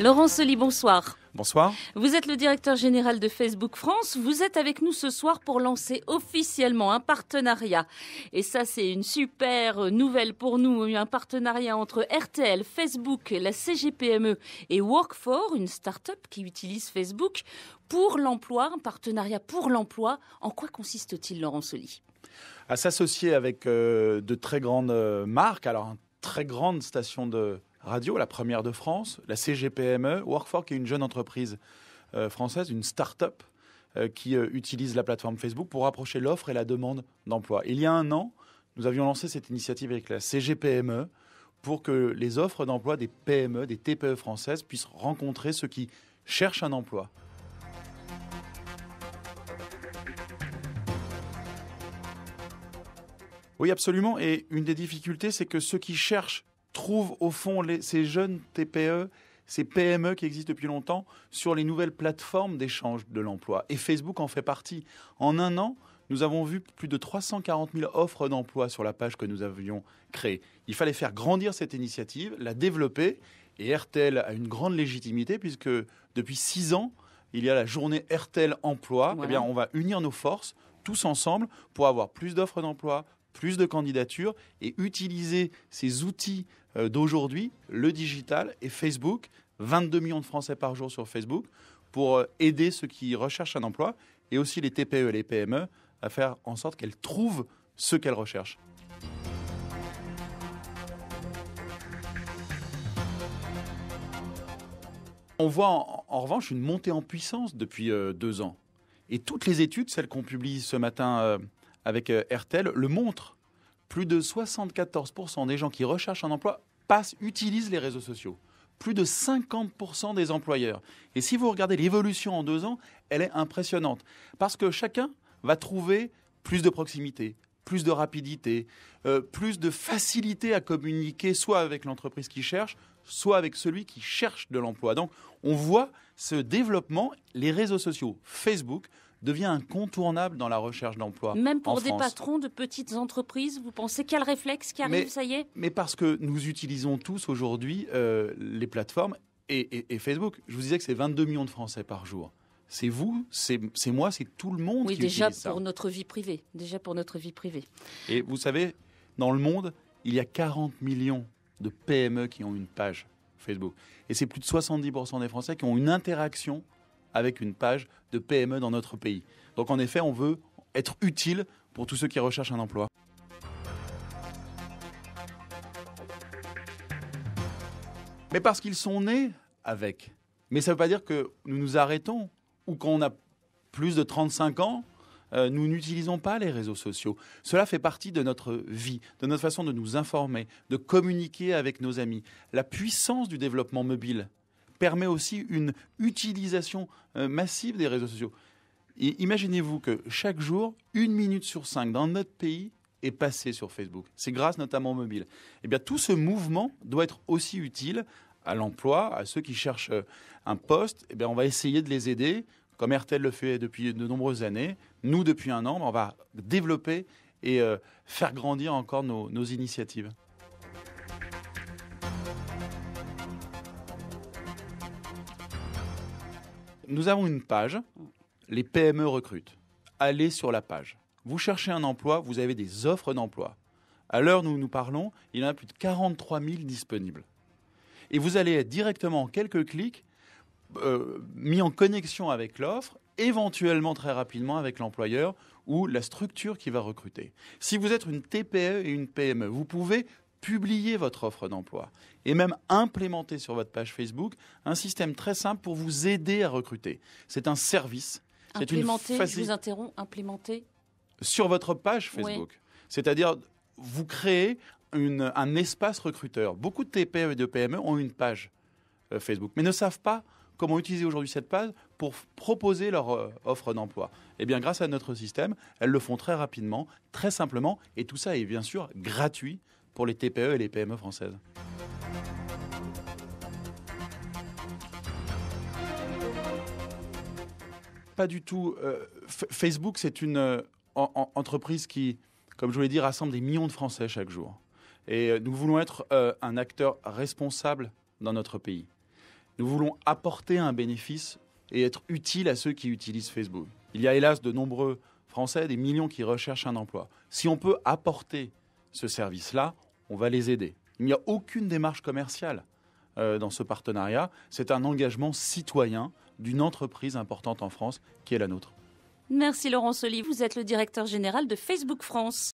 Laurent Soli, bonsoir. Bonsoir. Vous êtes le directeur général de Facebook France. Vous êtes avec nous ce soir pour lancer officiellement un partenariat. Et ça, c'est une super nouvelle pour nous. Un partenariat entre RTL, Facebook, la CGPME et work une start-up qui utilise Facebook pour l'emploi. Un partenariat pour l'emploi. En quoi consiste-t-il, Laurent Soli À s'associer avec euh, de très grandes euh, marques. Alors, une très grande station de radio, la première de France, la CGPME, Workforce, est une jeune entreprise euh, française, une start-up euh, qui euh, utilise la plateforme Facebook pour rapprocher l'offre et la demande d'emploi. Il y a un an, nous avions lancé cette initiative avec la CGPME pour que les offres d'emploi des PME, des TPE françaises puissent rencontrer ceux qui cherchent un emploi. Oui, absolument. Et une des difficultés, c'est que ceux qui cherchent trouve au fond ces jeunes TPE, ces PME qui existent depuis longtemps sur les nouvelles plateformes d'échange de l'emploi. Et Facebook en fait partie. En un an, nous avons vu plus de 340 000 offres d'emploi sur la page que nous avions créée. Il fallait faire grandir cette initiative, la développer, et RTL a une grande légitimité puisque depuis six ans, il y a la journée RTL Emploi. Eh bien, on va unir nos forces tous ensemble pour avoir plus d'offres d'emploi, plus de candidatures et utiliser ces outils, euh, d'aujourd'hui, le digital et Facebook. 22 millions de Français par jour sur Facebook pour euh, aider ceux qui recherchent un emploi et aussi les TPE et les PME à faire en sorte qu'elles trouvent ce qu'elles recherchent. On voit en, revanche une montée en puissance depuis euh, deux ans. Et toutes les études, celles qu'on publie ce matin avec euh, le montrent plus de 74% des gens qui recherchent un emploi passent, utilisent les réseaux sociaux. Plus de 50% des employeurs. Et si vous regardez l'évolution en deux ans, elle est impressionnante. Parce que chacun va trouver plus de proximité, plus de rapidité, euh, plus de facilité à communiquer, soit avec l'entreprise qui cherche, soit avec celui qui cherche de l'emploi. Donc on voit ce développement, les réseaux sociaux, Facebook, devient incontournable dans la recherche d'emploi. Même pour des patrons de petites entreprises, vous pensez quel réflexe qui arrive, ça y est Mais parce que nous utilisons tous aujourd'hui euh, les plateformes et, Facebook. Je vous disais que c'est 22 millions de Français par jour. C'est vous, c'est moi, c'est tout le monde. Oui, qui déjà pour notre vie privée, déjà pour notre vie privée. Et vous savez, dans le monde, il y a 40 millions de PME qui ont une page Facebook, et c'est plus de 70% des Français qui ont une interaction avec une page de PME dans notre pays. Donc en effet, on veut être utile pour tous ceux qui recherchent un emploi. Mais parce qu'ils sont nés avec. Mais ça ne veut pas dire que nous nous arrêtons ou qu'on a plus de 35 ans, euh, nous n'utilisons pas les réseaux sociaux. Cela fait partie de notre vie, de notre façon de nous informer, de communiquer avec nos amis. La puissance du développement mobile, permet aussi une utilisation euh, massive des réseaux sociaux. Imaginez-vous que chaque jour, une minute sur cinq dans notre pays est passée sur Facebook. C'est grâce notamment au mobile. Eh bien, tout ce mouvement doit être aussi utile à l'emploi, à ceux qui cherchent euh, un poste. Eh bien, on va essayer de les aider, comme RTL le fait depuis de nombreuses années. Nous, depuis un an, on va développer et euh, faire grandir encore nos initiatives. nous avons une page, les PME recrutent. Allez sur la page. Vous cherchez un emploi, vous avez des offres d'emploi. À l'heure où nous parlons, il y en a plus de 43 000 disponibles. Et vous allez être directement en quelques clics euh, mis en connexion avec l'offre, éventuellement très rapidement avec l'employeur ou la structure qui va recruter. Si vous êtes une TPE et une PME, vous pouvez publier votre offre d'emploi et même implémenter sur votre page Facebook un système très simple pour vous aider à recruter. C'est un service. Implémenter, une je vous interromps, implémenter Sur votre page Facebook. C'est-à-dire, vous créez un espace recruteur. Beaucoup de TPE et de PME ont une page euh, Facebook, mais ne savent pas comment utiliser aujourd'hui cette page pour proposer leur euh, offre d'emploi. Eh bien, grâce à notre système, elles le font très rapidement, très simplement, et tout ça est bien sûr gratuit pour les TPE et les PME françaises. Pas du tout. Euh, Facebook, c'est une euh, entreprise qui, comme je l'ai dit, rassemble des millions de Français chaque jour. Et euh, nous voulons être un acteur responsable dans notre pays. Nous voulons apporter un bénéfice et être utile à ceux qui utilisent Facebook. Il y a hélas de nombreux Français, des millions qui recherchent un emploi. Si on peut apporter ce service-là, on va les aider. Il n'y a aucune démarche commerciale euh, dans ce partenariat. C'est un engagement citoyen d'une entreprise importante en France qui est la nôtre. Merci Laurent Soli. Vous êtes le directeur général de Facebook France.